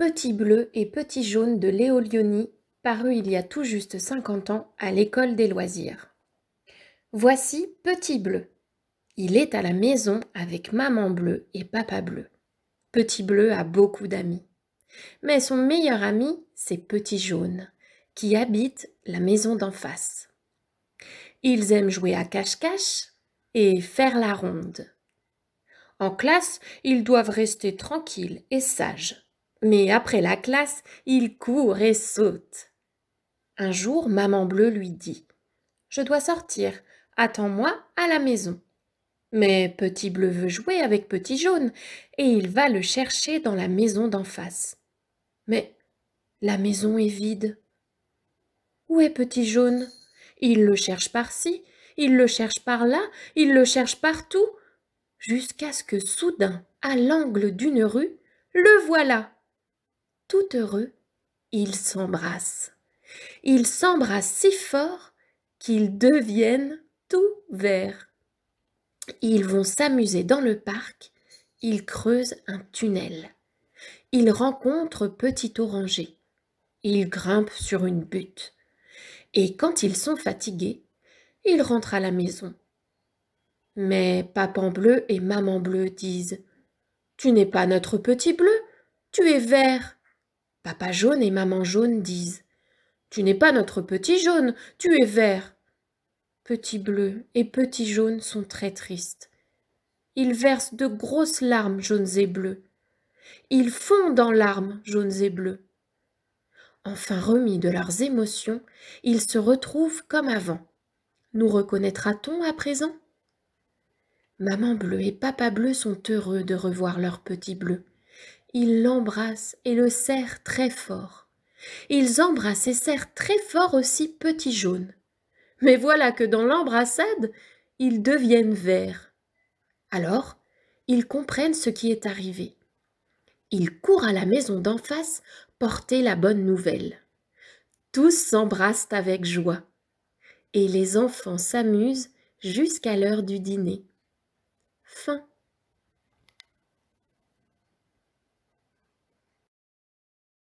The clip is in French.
Petit bleu et petit jaune de Léo Lioni, paru il y a tout juste 50 ans à l'école des loisirs. Voici Petit bleu. Il est à la maison avec maman Bleu et papa bleu. Petit bleu a beaucoup d'amis. Mais son meilleur ami, c'est Petit jaune, qui habite la maison d'en face. Ils aiment jouer à cache-cache et faire la ronde. En classe, ils doivent rester tranquilles et sages mais après la classe, il court et saute. Un jour, Maman Bleue lui dit Je dois sortir, attends-moi à la maison. Mais Petit Bleu veut jouer avec Petit Jaune, et il va le chercher dans la maison d'en face. Mais la maison est vide. Où est Petit Jaune Il le cherche par-ci, il le cherche par-là, il le cherche partout, jusqu'à ce que soudain, à l'angle d'une rue, le voilà tout heureux, ils s'embrassent. Ils s'embrassent si fort qu'ils deviennent tout verts. Ils vont s'amuser dans le parc, ils creusent un tunnel. Ils rencontrent Petit Oranger. Ils grimpent sur une butte. Et quand ils sont fatigués, ils rentrent à la maison. Mais Papan Bleu et Maman Bleu disent Tu n'es pas notre petit bleu, tu es vert. Papa jaune et maman jaune disent Tu n'es pas notre petit jaune, tu es vert. Petit bleu et petit jaune sont très tristes. Ils versent de grosses larmes jaunes et bleues. Ils fondent en larmes jaunes et bleues. Enfin remis de leurs émotions, ils se retrouvent comme avant. Nous reconnaîtra-t-on à présent Maman bleue et papa bleu sont heureux de revoir leur petit bleu. Ils l'embrassent et le serrent très fort. Ils embrassent et serrent très fort aussi Petit Jaune. Mais voilà que dans l'embrassade, ils deviennent verts. Alors, ils comprennent ce qui est arrivé. Ils courent à la maison d'en face porter la bonne nouvelle. Tous s'embrassent avec joie. Et les enfants s'amusent jusqu'à l'heure du dîner. Fin.